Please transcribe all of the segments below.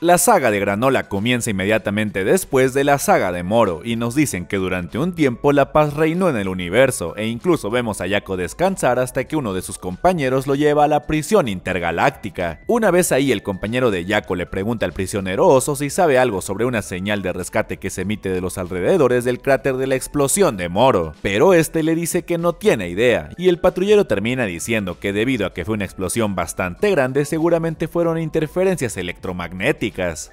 La saga de Granola comienza inmediatamente después de la saga de Moro y nos dicen que durante un tiempo la paz reinó en el universo e incluso vemos a Yako descansar hasta que uno de sus compañeros lo lleva a la prisión intergaláctica. Una vez ahí el compañero de Yako le pregunta al prisionero oso si sabe algo sobre una señal de rescate que se emite de los alrededores del cráter de la explosión de Moro, pero este le dice que no tiene idea y el patrullero termina diciendo que debido a que fue una explosión bastante grande seguramente fueron interferencias electromagnéticas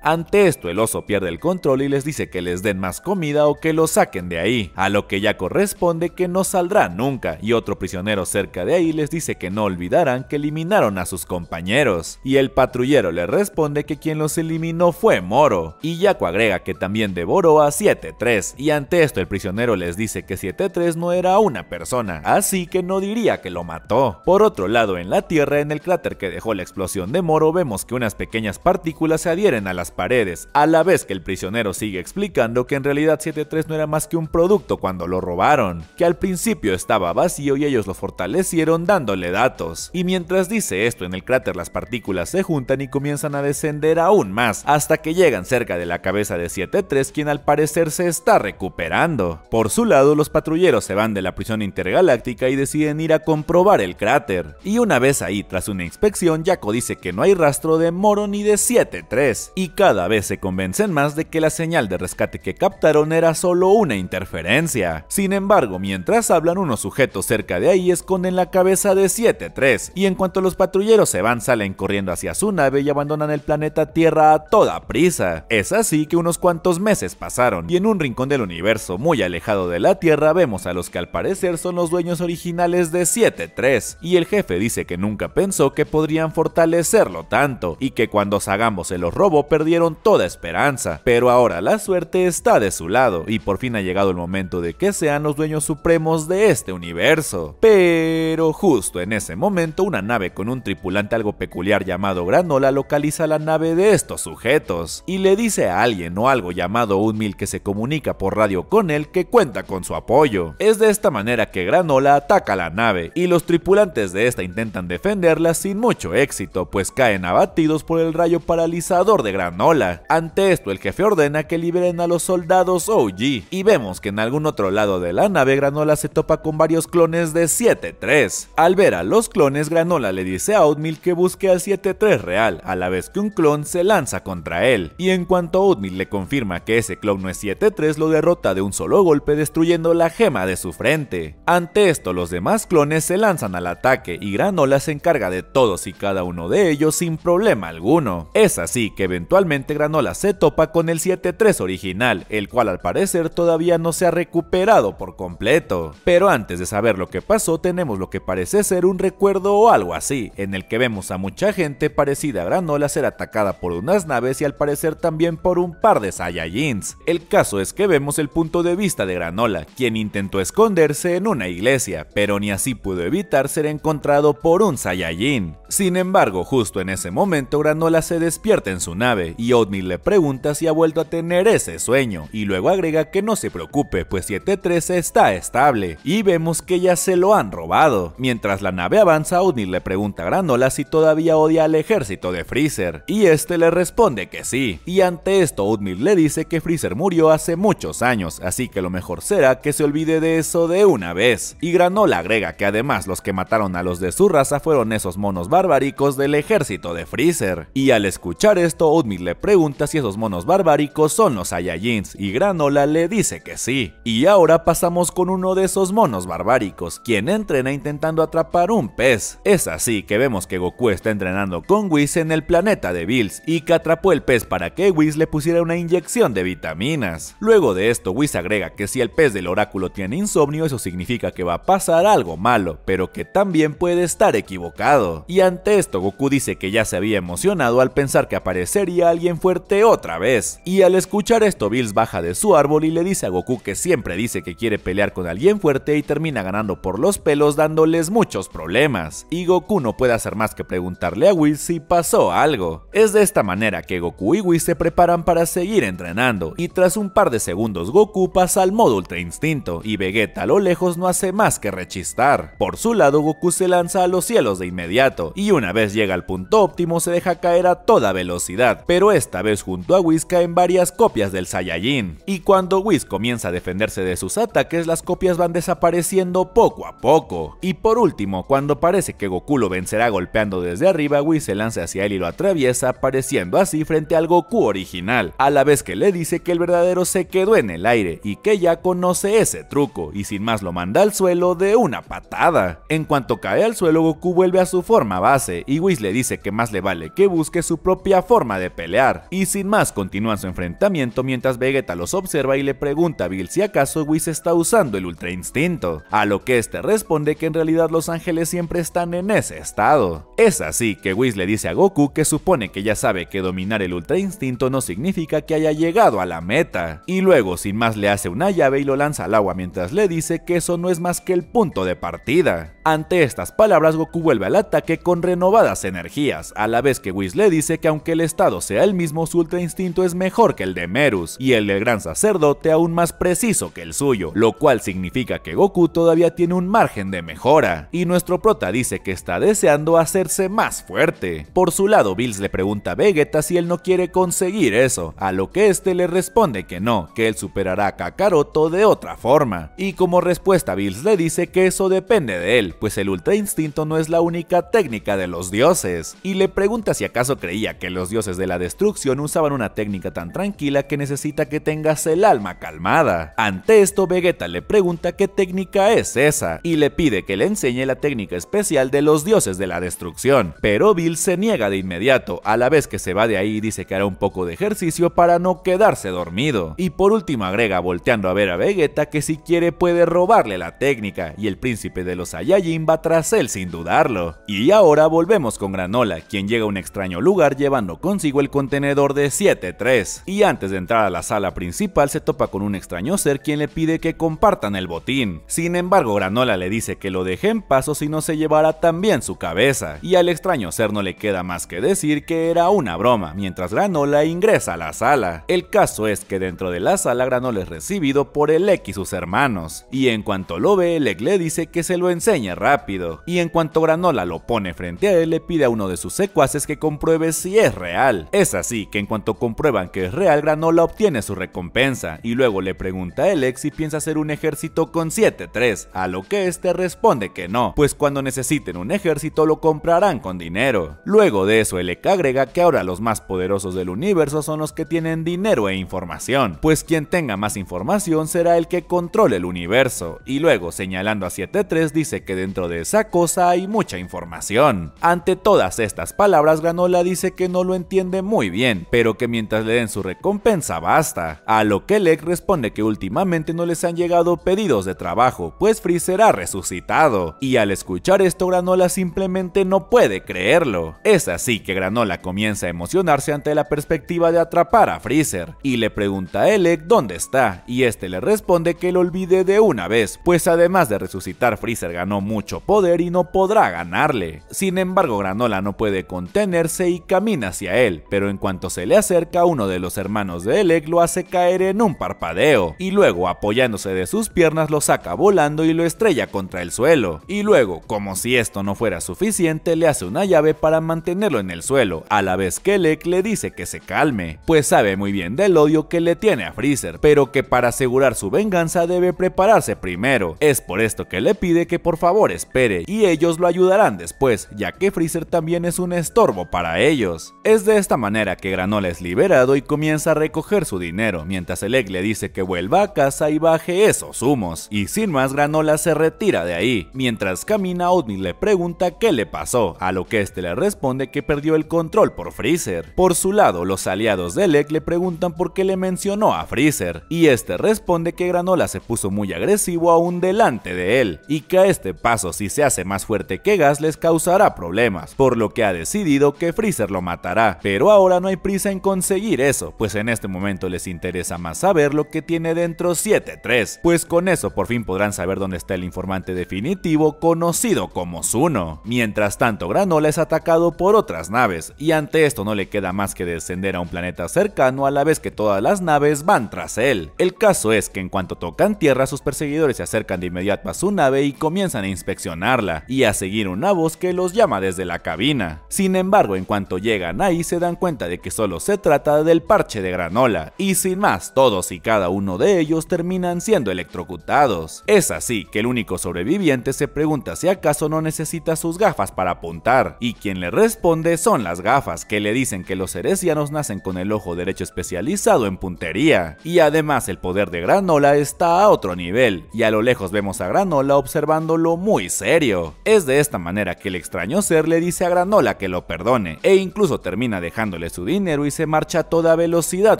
ante esto el oso pierde el control y les dice que les den más comida o que lo saquen de ahí, a lo que ya responde que no saldrá nunca y otro prisionero cerca de ahí les dice que no olvidarán que eliminaron a sus compañeros y el patrullero le responde que quien los eliminó fue Moro y Yaco agrega que también devoró a 7-3 y ante esto el prisionero les dice que 7-3 no era una persona, así que no diría que lo mató. Por otro lado en la tierra en el cráter que dejó la explosión de Moro vemos que unas pequeñas partículas se a las paredes, a la vez que el prisionero sigue explicando que en realidad 7-3 no era más que un producto cuando lo robaron, que al principio estaba vacío y ellos lo fortalecieron dándole datos. Y mientras dice esto, en el cráter las partículas se juntan y comienzan a descender aún más, hasta que llegan cerca de la cabeza de 7-3, quien al parecer se está recuperando. Por su lado, los patrulleros se van de la prisión intergaláctica y deciden ir a comprobar el cráter. Y una vez ahí, tras una inspección, Jaco dice que no hay rastro de Moro ni de 7-3 y cada vez se convencen más de que la señal de rescate que captaron era solo una interferencia. Sin embargo, mientras hablan unos sujetos cerca de ahí esconden la cabeza de 7-3, y en cuanto los patrulleros se van salen corriendo hacia su nave y abandonan el planeta Tierra a toda prisa. Es así que unos cuantos meses pasaron, y en un rincón del universo muy alejado de la Tierra vemos a los que al parecer son los dueños originales de 7-3, y el jefe dice que nunca pensó que podrían fortalecerlo tanto, y que cuando hagamos el los robo perdieron toda esperanza, pero ahora la suerte está de su lado y por fin ha llegado el momento de que sean los dueños supremos de este universo. Pero justo en ese momento una nave con un tripulante algo peculiar llamado Granola localiza la nave de estos sujetos y le dice a alguien o algo llamado Unmil que se comunica por radio con él que cuenta con su apoyo. Es de esta manera que Granola ataca la nave y los tripulantes de esta intentan defenderla sin mucho éxito, pues caen abatidos por el rayo paralizado de granola. Ante esto, el jefe ordena que liberen a los soldados OG, y vemos que en algún otro lado de la nave Granola se topa con varios clones de 7-3. Al ver a los clones, Granola le dice a Oatmeal que busque al 7-3 real, a la vez que un clon se lanza contra él, y en cuanto Oatmeal le confirma que ese clon no es 7-3, lo derrota de un solo golpe destruyendo la gema de su frente. Ante esto, los demás clones se lanzan al ataque y Granola se encarga de todos y cada uno de ellos sin problema alguno. Es así que eventualmente Granola se topa con el 7-3 original, el cual al parecer todavía no se ha recuperado por completo. Pero antes de saber lo que pasó, tenemos lo que parece ser un recuerdo o algo así, en el que vemos a mucha gente parecida a Granola ser atacada por unas naves y al parecer también por un par de Saiyajins. El caso es que vemos el punto de vista de Granola, quien intentó esconderse en una iglesia, pero ni así pudo evitar ser encontrado por un Saiyajin. Sin embargo, justo en ese momento Granola se despierta en su nave y Odnir le pregunta si ha vuelto a tener ese sueño y luego agrega que no se preocupe pues 713 está estable y vemos que ya se lo han robado. Mientras la nave avanza, Odnir le pregunta a Granola si todavía odia al ejército de Freezer y este le responde que sí y ante esto Odnir le dice que Freezer murió hace muchos años así que lo mejor será que se olvide de eso de una vez y Granola agrega que además los que mataron a los de su raza fueron esos monos bárbaricos del ejército de Freezer y al escuchar esto, Udmit le pregunta si esos monos barbáricos son los Saiyajins y Granola le dice que sí. Y ahora pasamos con uno de esos monos barbáricos, quien entrena intentando atrapar un pez. Es así que vemos que Goku está entrenando con Whis en el planeta de Bills y que atrapó el pez para que Whis le pusiera una inyección de vitaminas. Luego de esto, Whis agrega que si el pez del oráculo tiene insomnio, eso significa que va a pasar algo malo, pero que también puede estar equivocado. Y ante esto, Goku dice que ya se había emocionado al pensar que aparecía sería alguien fuerte otra vez. Y al escuchar esto, Bills baja de su árbol y le dice a Goku que siempre dice que quiere pelear con alguien fuerte y termina ganando por los pelos dándoles muchos problemas. Y Goku no puede hacer más que preguntarle a Will si pasó algo. Es de esta manera que Goku y Will se preparan para seguir entrenando, y tras un par de segundos Goku pasa al modo Ultra Instinto, y Vegeta a lo lejos no hace más que rechistar. Por su lado, Goku se lanza a los cielos de inmediato, y una vez llega al punto óptimo se deja caer a toda velocidad pero esta vez junto a Whis caen varias copias del Saiyajin. Y cuando Whis comienza a defenderse de sus ataques, las copias van desapareciendo poco a poco. Y por último, cuando parece que Goku lo vencerá golpeando desde arriba, Whis se lanza hacia él y lo atraviesa, apareciendo así frente al Goku original, a la vez que le dice que el verdadero se quedó en el aire y que ya conoce ese truco, y sin más lo manda al suelo de una patada. En cuanto cae al suelo, Goku vuelve a su forma base, y Whis le dice que más le vale que busque su propia forma forma de pelear. Y sin más, continúan su enfrentamiento mientras Vegeta los observa y le pregunta a Bill si acaso Whis está usando el Ultra Instinto, a lo que este responde que en realidad los ángeles siempre están en ese estado. Es así que Whis le dice a Goku que supone que ya sabe que dominar el Ultra Instinto no significa que haya llegado a la meta, y luego sin más le hace una llave y lo lanza al agua mientras le dice que eso no es más que el punto de partida. Ante estas palabras, Goku vuelve al ataque con renovadas energías, a la vez que Whis le dice que aunque el estado sea el mismo, su ultra instinto es mejor que el de Merus, y el del gran sacerdote aún más preciso que el suyo, lo cual significa que Goku todavía tiene un margen de mejora, y nuestro prota dice que está deseando hacerse más fuerte. Por su lado, Bills le pregunta a Vegeta si él no quiere conseguir eso, a lo que este le responde que no, que él superará a Kakaroto de otra forma, y como respuesta Bills le dice que eso depende de él, pues el ultra instinto no es la única técnica de los dioses, y le pregunta si acaso creía que los dioses de la destrucción usaban una técnica tan tranquila que necesita que tengas el alma calmada. Ante esto, Vegeta le pregunta qué técnica es esa, y le pide que le enseñe la técnica especial de los dioses de la destrucción, pero Bill se niega de inmediato, a la vez que se va de ahí y dice que hará un poco de ejercicio para no quedarse dormido. Y por último agrega volteando a ver a Vegeta que si quiere puede robarle la técnica, y el príncipe de los Saiyajin Jim va tras él sin dudarlo. Y ahora volvemos con Granola, quien llega a un extraño lugar llevando consigo el contenedor de 7-3. Y antes de entrar a la sala principal se topa con un extraño ser quien le pide que compartan el botín. Sin embargo, Granola le dice que lo deje en paso si no se llevara también su cabeza. Y al extraño ser no le queda más que decir que era una broma, mientras Granola ingresa a la sala. El caso es que dentro de la sala Granola es recibido por el X y sus hermanos. Y en cuanto lo ve, Lek le dice que se lo enseña rápido, y en cuanto Granola lo pone frente a él, le pide a uno de sus secuaces que compruebe si es real. Es así que en cuanto comprueban que es real, Granola obtiene su recompensa, y luego le pregunta a Alex si piensa hacer un ejército con 7-3, a lo que este responde que no, pues cuando necesiten un ejército lo comprarán con dinero. Luego de eso, Elec agrega que ahora los más poderosos del universo son los que tienen dinero e información, pues quien tenga más información será el que controle el universo, y luego señalando a 7-3 dice que dentro de esa cosa hay mucha información. Ante todas estas palabras, Granola dice que no lo entiende muy bien, pero que mientras le den su recompensa basta. A lo que Elec responde que últimamente no les han llegado pedidos de trabajo, pues Freezer ha resucitado. Y al escuchar esto, Granola simplemente no puede creerlo. Es así que Granola comienza a emocionarse ante la perspectiva de atrapar a Freezer, y le pregunta a Elec dónde está, y este le responde que lo olvide de una vez, pues además de resucitar, Freezer ganó mucho poder y no podrá ganarle. Sin embargo, Granola no puede contenerse y camina hacia él, pero en cuanto se le acerca, uno de los hermanos de Elec lo hace caer en un parpadeo, y luego, apoyándose de sus piernas, lo saca volando y lo estrella contra el suelo. Y luego, como si esto no fuera suficiente, le hace una llave para mantenerlo en el suelo, a la vez que Elec le dice que se calme, pues sabe muy bien del odio que le tiene a Freezer, pero que para asegurar su venganza debe prepararse primero. Es por esto que le pide que por favor espere y ellos lo ayudarán después, ya que Freezer también es un estorbo para ellos. Es de esta manera que Granola es liberado y comienza a recoger su dinero, mientras el le dice que vuelva a casa y baje esos humos. Y sin más, Granola se retira de ahí. Mientras camina, Odni le pregunta qué le pasó, a lo que este le responde que perdió el control por Freezer. Por su lado, los aliados de Egg le preguntan por qué le mencionó a Freezer, y este responde que Granola se puso muy agresivo aún delante de él, y que a este si se hace más fuerte que Gas les causará problemas, por lo que ha decidido que Freezer lo matará, pero ahora no hay prisa en conseguir eso, pues en este momento les interesa más saber lo que tiene dentro 7-3, pues con eso por fin podrán saber dónde está el informante definitivo conocido como Zuno. Mientras tanto Granola es atacado por otras naves, y ante esto no le queda más que descender a un planeta cercano a la vez que todas las naves van tras él. El caso es que en cuanto tocan tierra sus perseguidores se acercan de inmediato a su nave y comienzan a inspeccionarla y a seguir una voz que los llama desde la cabina. Sin embargo, en cuanto llegan ahí se dan cuenta de que solo se trata del parche de granola y sin más todos y cada uno de ellos terminan siendo electrocutados. Es así que el único sobreviviente se pregunta si acaso no necesita sus gafas para apuntar y quien le responde son las gafas que le dicen que los heresianos nacen con el ojo derecho especializado en puntería y además el poder de granola está a otro nivel y a lo lejos vemos a granola observándolo muy serio. Es de esta manera que el extraño ser le dice a Granola que lo perdone, e incluso termina dejándole su dinero y se marcha a toda velocidad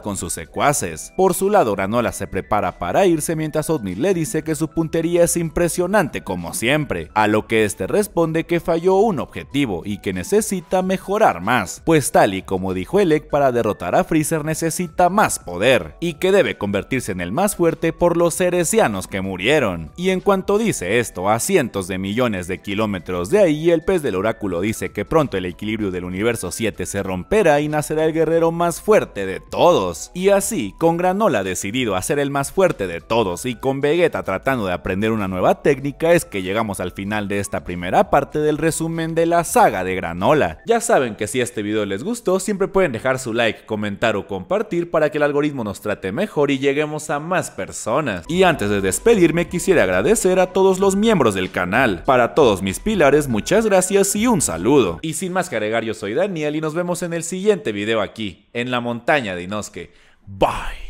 con sus secuaces. Por su lado, Granola se prepara para irse mientras Odni le dice que su puntería es impresionante como siempre, a lo que este responde que falló un objetivo y que necesita mejorar más, pues tal y como dijo Elec para derrotar a Freezer necesita más poder, y que debe convertirse en el más fuerte por los ceresianos que murieron. Y en cuanto dice esto, asiente de millones de kilómetros de ahí, el pez del oráculo dice que pronto el equilibrio del universo 7 se romperá y nacerá el guerrero más fuerte de todos. Y así, con Granola decidido a ser el más fuerte de todos y con Vegeta tratando de aprender una nueva técnica, es que llegamos al final de esta primera parte del resumen de la saga de Granola. Ya saben que si este video les gustó, siempre pueden dejar su like, comentar o compartir para que el algoritmo nos trate mejor y lleguemos a más personas. Y antes de despedirme, quisiera agradecer a todos los miembros del canal canal. Para todos mis pilares, muchas gracias y un saludo. Y sin más que agregar, yo soy Daniel y nos vemos en el siguiente video aquí, en la montaña de inosque Bye.